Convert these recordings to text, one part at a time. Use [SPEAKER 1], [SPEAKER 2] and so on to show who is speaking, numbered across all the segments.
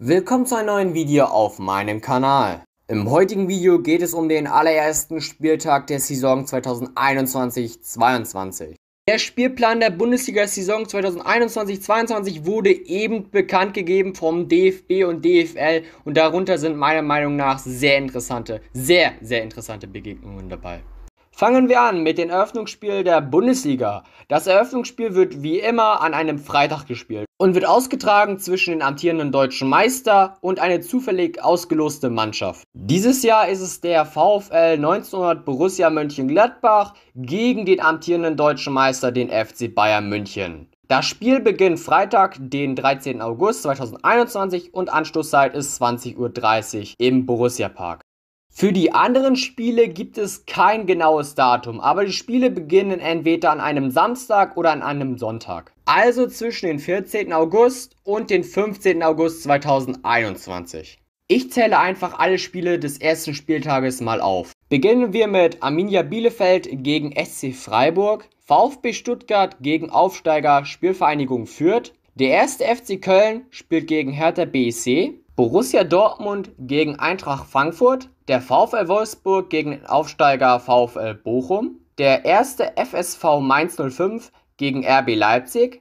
[SPEAKER 1] Willkommen zu einem neuen Video auf meinem Kanal. Im heutigen Video geht es um den allerersten Spieltag der Saison 2021-22. Der Spielplan der Bundesliga-Saison 2021-22 wurde eben bekannt gegeben vom DFB und DFL und darunter sind meiner Meinung nach sehr interessante, sehr, sehr interessante Begegnungen dabei. Fangen wir an mit dem Eröffnungsspiel der Bundesliga. Das Eröffnungsspiel wird wie immer an einem Freitag gespielt und wird ausgetragen zwischen den amtierenden deutschen Meister und eine zufällig ausgeloste Mannschaft. Dieses Jahr ist es der VfL 1900 Borussia Mönchengladbach gegen den amtierenden deutschen Meister, den FC Bayern München. Das Spiel beginnt Freitag, den 13. August 2021 und Anstoßzeit ist 20.30 Uhr im Borussia Park. Für die anderen Spiele gibt es kein genaues Datum, aber die Spiele beginnen entweder an einem Samstag oder an einem Sonntag. Also zwischen den 14. August und den 15. August 2021. Ich zähle einfach alle Spiele des ersten Spieltages mal auf. Beginnen wir mit Arminia Bielefeld gegen SC Freiburg, VfB Stuttgart gegen Aufsteiger Spielvereinigung Fürth, der erste FC Köln spielt gegen Hertha BSC, Borussia Dortmund gegen Eintracht Frankfurt, der VfL Wolfsburg gegen den Aufsteiger VfL Bochum, der erste FSV Mainz 05 gegen RB Leipzig,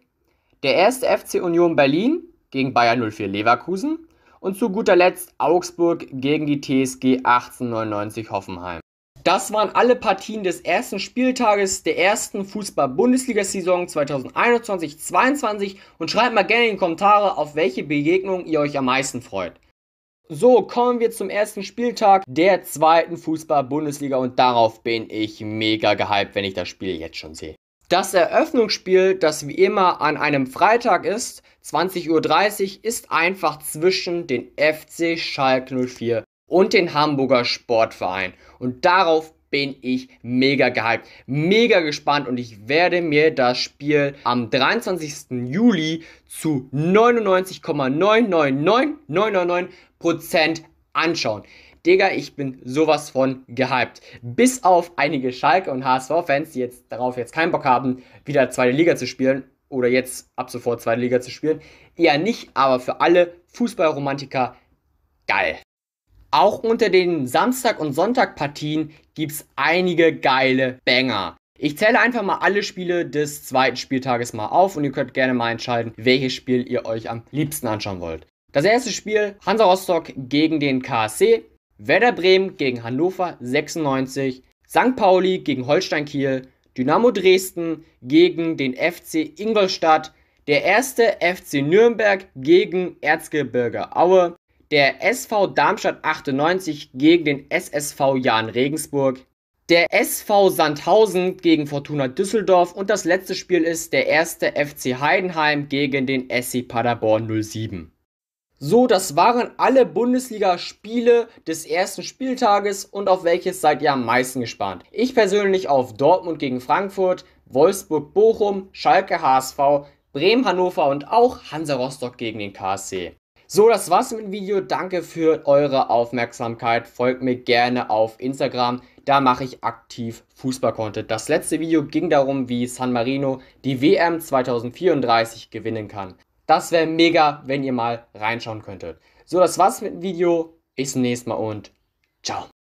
[SPEAKER 1] der erste FC Union Berlin gegen Bayern 04 Leverkusen und zu guter Letzt Augsburg gegen die TSG 1899 Hoffenheim. Das waren alle Partien des ersten Spieltages der ersten Fußball-Bundesliga-Saison 2021-22 und schreibt mal gerne in die Kommentare, auf welche Begegnung ihr euch am meisten freut. So, kommen wir zum ersten Spieltag der zweiten Fußball-Bundesliga und darauf bin ich mega gehypt, wenn ich das Spiel jetzt schon sehe. Das Eröffnungsspiel, das wie immer an einem Freitag ist, 20.30 Uhr, ist einfach zwischen den FC Schalke 04 und den Hamburger Sportverein. Und darauf bin ich mega gehypt, mega gespannt und ich werde mir das Spiel am 23. Juli zu 99,999999% anschauen. Digga, ich bin sowas von gehypt. Bis auf einige Schalke- und HSV-Fans, die jetzt darauf jetzt keinen Bock haben, wieder zweite Liga zu spielen oder jetzt ab sofort zweite Liga zu spielen. Eher nicht, aber für alle Fußballromantiker geil. Auch unter den Samstag- und Sonntagpartien es einige geile Banger. Ich zähle einfach mal alle Spiele des zweiten Spieltages mal auf und ihr könnt gerne mal entscheiden, welches Spiel ihr euch am liebsten anschauen wollt. Das erste Spiel Hansa Rostock gegen den KSC, Werder Bremen gegen Hannover 96, St. Pauli gegen Holstein Kiel, Dynamo Dresden gegen den FC Ingolstadt, der erste FC Nürnberg gegen Erzgebirge Aue, der SV Darmstadt 98 gegen den SSV Jahn Regensburg, der SV Sandhausen gegen Fortuna Düsseldorf und das letzte Spiel ist der erste FC Heidenheim gegen den SC Paderborn 07. So, das waren alle Bundesliga-Spiele des ersten Spieltages und auf welches seid ihr am meisten gespannt? Ich persönlich auf Dortmund gegen Frankfurt, Wolfsburg Bochum, Schalke HSV, Bremen Hannover und auch Hansa Rostock gegen den KSC. So, das war's mit dem Video. Danke für eure Aufmerksamkeit. Folgt mir gerne auf Instagram. Da mache ich aktiv Fußball-Content. Das letzte Video ging darum, wie San Marino die WM 2034 gewinnen kann. Das wäre mega, wenn ihr mal reinschauen könntet. So, das war's mit dem Video. Bis zum nächsten Mal und ciao.